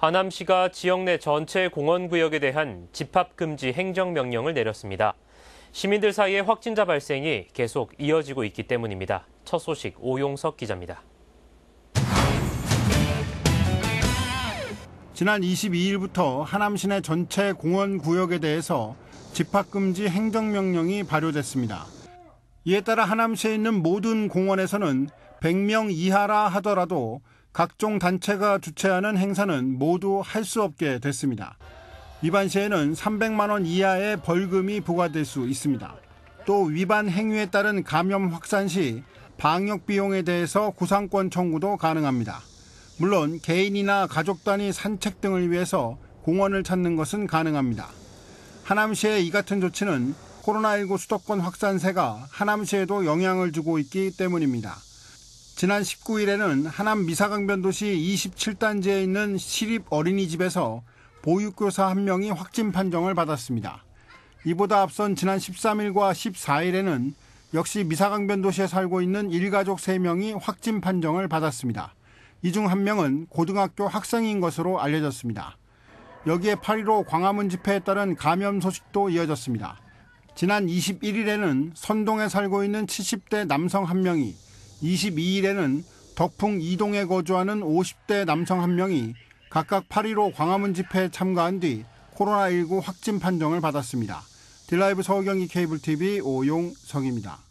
하남시가 지역 내 전체 공원 구역에 대한 집합 금지 행정 명령을 내렸습니다. 시민들 사이에 확진자 발생이 계속 이어지고 있기 때문입니다. 첫 소식 오용석 기자입니다. 지난 22일부터 하남시내 전체 공원 구역에 대해서 집합금지 행정명령이 발효됐습니다. 이에 따라 하남시에 있는 모든 공원에서는 100명 이하라 하더라도 각종 단체가 주최하는 행사는 모두 할 수 없게 됐습니다. 위반 시에는 300만 원 이하의 벌금이 부과될 수 있습니다. 또 위반 행위에 따른 감염 확산 시 방역 비용에 대해서 구상권 청구도 가능합니다. 물론 개인이나 가족 단위 산책 등을 위해서 공원을 찾는 것은 가능합니다. 하남시의 이 같은 조치는 코로나19 수도권 확산세가 하남시에도 영향을 주고 있기 때문입니다. 지난 19일에는 하남 미사강변도시 27단지에 있는 시립 어린이집에서 보육교사 한명이 확진 판정을 받았습니다. 이보다 앞선 지난 13일과 14일에는 역시 미사강변도시에 살고 있는 일가족 3명이 확진 판정을 받았습니다. 이 중 한 명은 고등학교 학생인 것으로 알려졌습니다. 여기에 8.15 광화문 집회에 따른 감염 소식도 이어졌습니다. 지난 21일에는 선동에 살고 있는 70대 남성 한 명이 22일에는 덕풍 이동에 거주하는 50대 남성 한 명이 각각 8.15 광화문 집회에 참가한 뒤 코로나19 확진 판정을 받았습니다. 딜라이브 서울경기 케이블 TV 오용성입니다.